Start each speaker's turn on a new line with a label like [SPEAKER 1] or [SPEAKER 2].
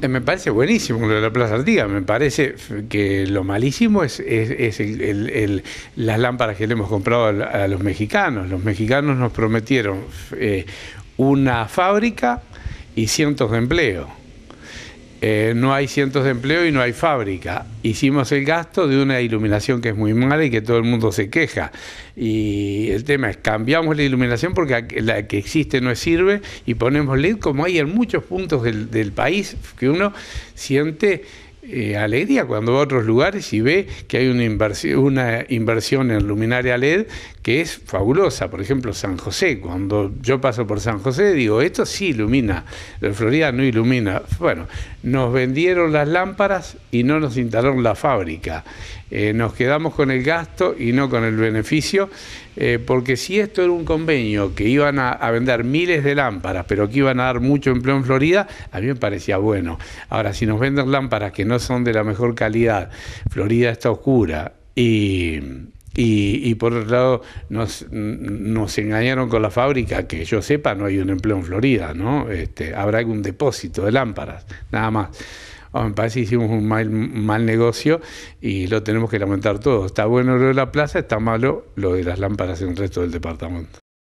[SPEAKER 1] Eh, me parece buenísimo lo de la Plaza Artigas. Me parece que lo malísimo es, es, el, las lámparas que le hemos comprado a, los mexicanos. Los mexicanos nos prometieron eh, una fábrica y cientos de empleos. Eh, no hay cientos de empleo y no hay fábrica. Hicimos el gasto de una iluminación que es muy mala y que todo el mundo se queja. Y el tema es, cambiamos la iluminación porque la que existe no sirve y ponemos LED como hay en muchos puntos del país que uno siente alegría eh, e cuando va a otros lugares y ve que hay una inversión, en luminaria LED que es fabulosa. Por ejemplo, San José. Cuando yo paso por San José, digo, esto sí ilumina. La Florida no ilumina. Bueno, nos vendieron las lámparas y no nos instalaron la fábrica. Eh, nos quedamos con el gasto y no con el beneficio, eh, porque si esto era un convenio que iban a, vender miles de lámparas, pero que iban a dar mucho empleo en Florida, a mí me parecía bueno. Ahora, si nos venden lámparas que no son de la mejor calidad. Florida está oscura y, por otro lado, nos, engañaron con la fábrica, que yo sepa, no hay un empleo en Florida, ¿no? Este, habrá algún depósito de lámparas, nada más. Ah, me parece que hicimos un mal, mal, negocio y lo tenemos que lamentar todo. Está bueno lo de la plaza, está malo lo de las lámparas en el resto del departamento.